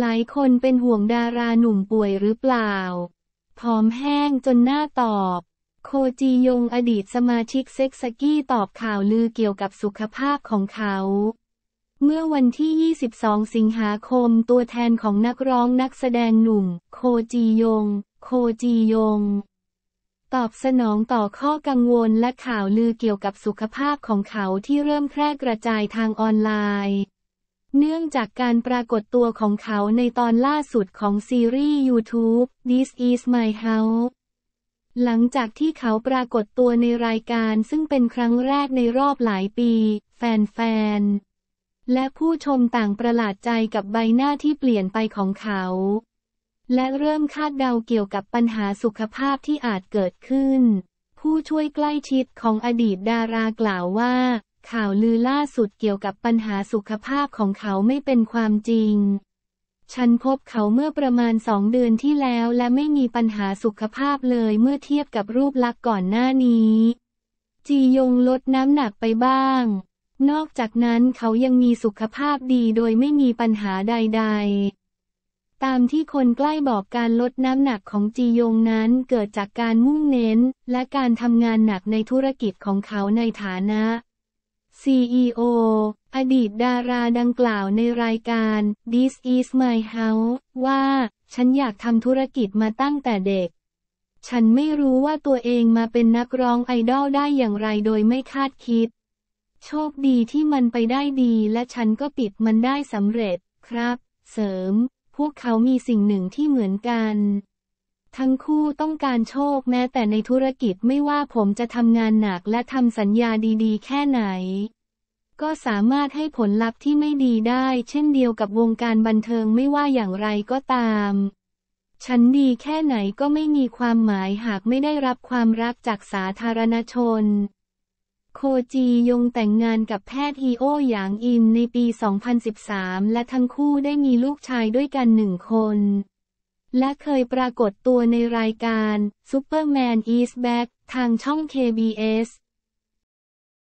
หลายคนเป็นห่วงดาราหนุ่มป่วยหรือเปล่าผอมแห้งจนหน้าตอบ โคจียงอดีตสมาชิกเซ็กซ์กี้ตอบข่าวลือเกี่ยวกับสุขภาพของเขา เมื่อวันที่ 22 สิงหาคม ตัวแทนของนักร้องนักแสดงหนุ่ม โคจียง โคจียง ตอบสนองต่อข้อกังวลและข่าวลือเกี่ยวกับสุขภาพของเขาที่เริ่มแพร่กระจายทางออนไลน์เนื่องจากการปรากฏตัวของเขาในตอนล่าสุดของซีรีส์ YouTube This Is My House หลังจากที่เขาปรากฏตัวในรายการซึ่งเป็นครั้งแรกในรอบหลายปี แฟนๆ และผู้ชมต่างประหลาดใจกับใบหน้าที่เปลี่ยนไปของเขา และเริ่มคาดเดาเกี่ยวกับปัญหาสุขภาพที่อาจเกิดขึ้น ผู้ช่วยใกล้ชิดของอดีตดารากล่าวว่าข่าวลือล่าสุดเกี่ยวกับปัญหาสุขภาพของเขาไม่เป็นความจริง ฉันพบเขาเมื่อประมาณสองเดือนที่แล้วและไม่มีปัญหาสุขภาพเลยเมื่อเทียบกับรูปลักษณ์ก่อนหน้านี้ จียงลดน้ำหนักไปบ้าง นอกจากนั้นเขายังมีสุขภาพดีโดยไม่มีปัญหาใดๆ ตามที่คนใกล้บอกการลดน้ำหนักของจียงนั้นเกิดจากการมุ่งเน้นและการทำงานหนักในธุรกิจของเขาในฐานะ CEO อดีตดาราดังกล่าวในรายการ This is my house ว่า ฉันอยากทำธุรกิจมาตั้งแต่เด็ก ฉันไม่รู้ว่าตัวเองมาเป็นนักร้องไอดอลได้อย่างไรโดยไม่คาดคิด โชคดีที่มันไปได้ดีและฉันก็ปิดมันได้สำเร็จครับ เสริม พวกเขามีสิ่งหนึ่งที่เหมือนกันทั้งคู่ต้องการโชคแม้แต่ในธุรกิจไม่ว่าผมจะทำงานหนักและทำสัญญาดีๆ แค่ไหน ก็สามารถให้ผลลัพธ์ที่ไม่ดีได้ เช่นเดียวกับวงการบันเทิงไม่ว่าอย่างไรก็ตามฉันดีแค่ไหนก็ไม่มีความหมายหากไม่ได้รับความรักจากสาธารณชน โคจียงแต่งงานกับแพทย์ฮีโอหยางอินในปี 2013 และทั้งคู่ได้มีลูกชายด้วยกันหนึ่งคนและเคยปรากฏตัวในรายการ Superman is Back ทางช่อง KBS